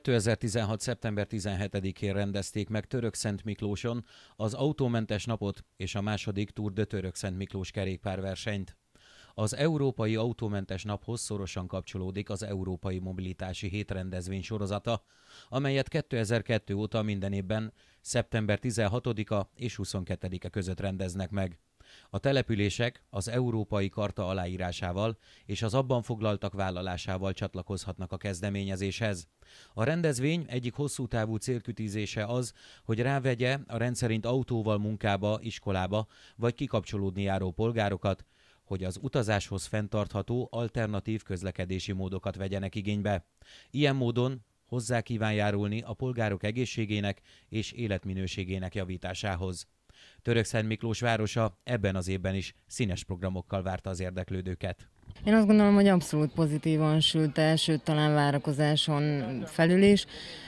2016. szeptember 17-én rendezték meg Török Szent Miklóson az autómentes napot és a második Tour de Török Szent Miklós kerékpárversenyt. Az Európai Autómentes Naphoz szorosan kapcsolódik az Európai Mobilitási Hét rendezvény sorozata, amelyet 2002 óta minden évben szeptember 16-a és 22-e között rendeznek meg. A települések az Európai Karta aláírásával és az abban foglaltak vállalásával csatlakozhatnak a kezdeményezéshez. A rendezvény egyik hosszú távú célkütízése az, hogy rávegye a rendszerint autóval munkába, iskolába vagy kikapcsolódni járó polgárokat, hogy az utazáshoz fenntartható alternatív közlekedési módokat vegyenek igénybe. Ilyen módon hozzá kíván járulni a polgárok egészségének és életminőségének javításához. Török Szent Miklós városa ebben az évben is színes programokkal várta az érdeklődőket. Én azt gondolom, hogy abszolút pozitívan sült el, sőt talán várakozáson felül is.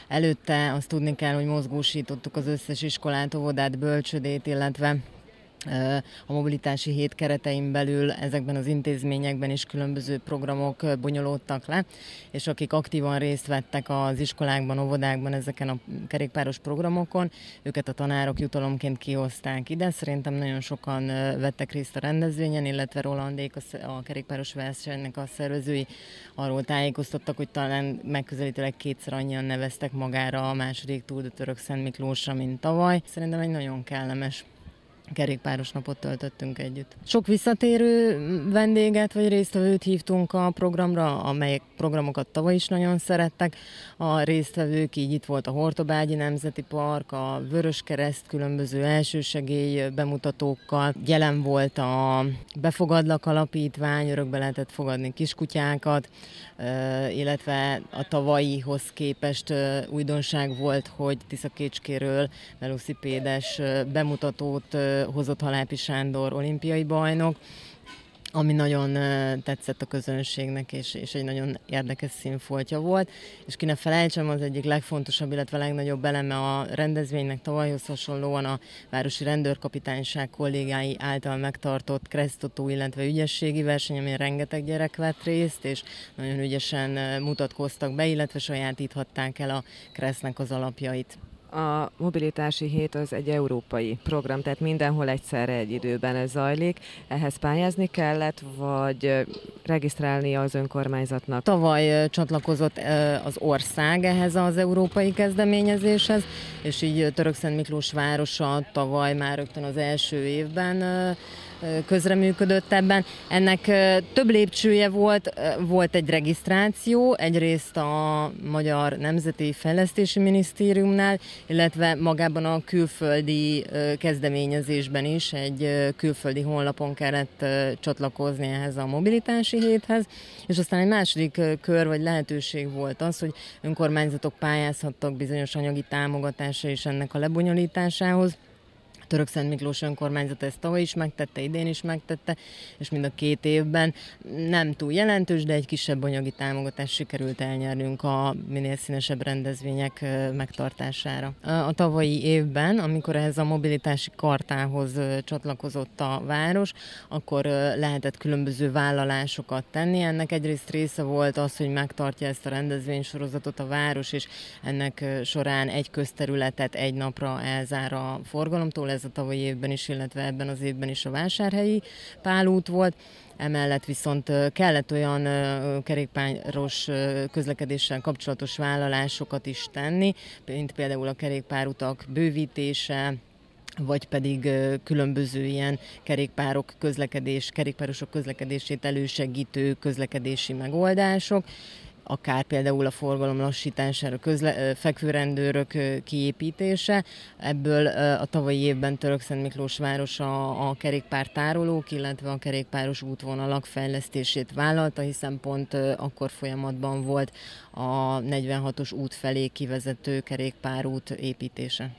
Előtte azt tudni kell, hogy mozgósítottuk az összes iskolát, óvodát, bölcsödét, illetve a mobilitási hét keretein belül ezekben az intézményekben is különböző programok bonyolódtak le, és akik aktívan részt vettek az iskolákban, óvodákban ezeken a kerékpáros programokon, őket a tanárok jutalomként kihozták ide. Szerintem nagyon sokan vettek részt a rendezvényen, illetve Rolandék a kerékpáros versenynek a szervezői arról tájékoztattak, hogy talán megközelítőleg kétszer annyian neveztek magára a második Túl de Török Szent Miklósra, mint tavaly. Szerintem egy nagyon kellemes kerékpáros napot töltöttünk együtt. Sok visszatérő vendéget vagy résztvevőt hívtunk a programra, amelyek programokat tavaly is nagyon szerettek. A résztvevők így itt volt a Hortobágyi Nemzeti Park, a Vöröskereszt különböző elsősegély bemutatókkal, jelen volt a Befogadlak Alapítvány, örökbe lehetett fogadni kiskutyákat, illetve a tavalyihoz képest újdonság volt, hogy Tiszakécskéről velocipédes bemutatót hozott Halápi Sándor olimpiai bajnok, ami nagyon tetszett a közönségnek, és, és egy nagyon érdekes színfoltja volt. És ki ne felejtsem, az egyik legfontosabb, illetve legnagyobb eleme a rendezvénynek tavalyhoz hasonlóan a Városi Rendőrkapitányság kollégái által megtartott kresztotó, illetve ügyességi verseny, amin rengeteg gyerek vett részt, és nagyon ügyesen mutatkoztak be, illetve sajátíthatták el a kresznek az alapjait a mobilitási hét az egy európai program, tehát mindenhol egyszerre egy időben ez zajlik. Ehhez pályázni kellett, vagy regisztrálni az önkormányzatnak? Tavaly csatlakozott az ország ehhez az európai kezdeményezéshez, és így Törökszent Miklós városa tavaly már rögtön az első évben közreműködött ebben. Ennek több lépcsője volt, volt egy regisztráció, egyrészt a Magyar Nemzeti Fejlesztési Minisztériumnál, illetve magában a külföldi kezdeményezésben is egy külföldi honlapon kellett csatlakozni ehhez a mobilitási héthez, és aztán egy második kör vagy lehetőség volt az, hogy önkormányzatok pályázhattak bizonyos anyagi támogatásra és ennek a lebonyolításához. Török Szent Miklós önkormányzat ezt tavaly is megtette, idén is megtette, és mind a két évben nem túl jelentős, de egy kisebb anyagi támogatást sikerült elnyernünk a minél színesebb rendezvények megtartására. A tavalyi évben, amikor ez a mobilitási kartához csatlakozott a város, akkor lehetett különböző vállalásokat tenni. Ennek egyrészt része volt az, hogy megtartja ezt a rendezvénysorozatot a város, és ennek során egy közterületet egy napra elzár a forgalomtól, ez a tavalyi évben is, illetve ebben az évben is a vásárhelyi pálút volt. Emellett viszont kellett olyan kerékpáros közlekedéssel kapcsolatos vállalásokat is tenni, mint például a kerékpárutak bővítése, vagy pedig különböző ilyen kerékpárok közlekedés, kerékpárosok közlekedését elősegítő közlekedési megoldások, akár például a forgalom lassítására, közle, fekvőrendőrök kiépítése. Ebből a tavalyi évben török Miklós város a, a kerékpár tárolók, illetve a kerékpáros útvonalak fejlesztését vállalta, hiszen pont akkor folyamatban volt a 46-os út felé kivezető kerékpárút építése.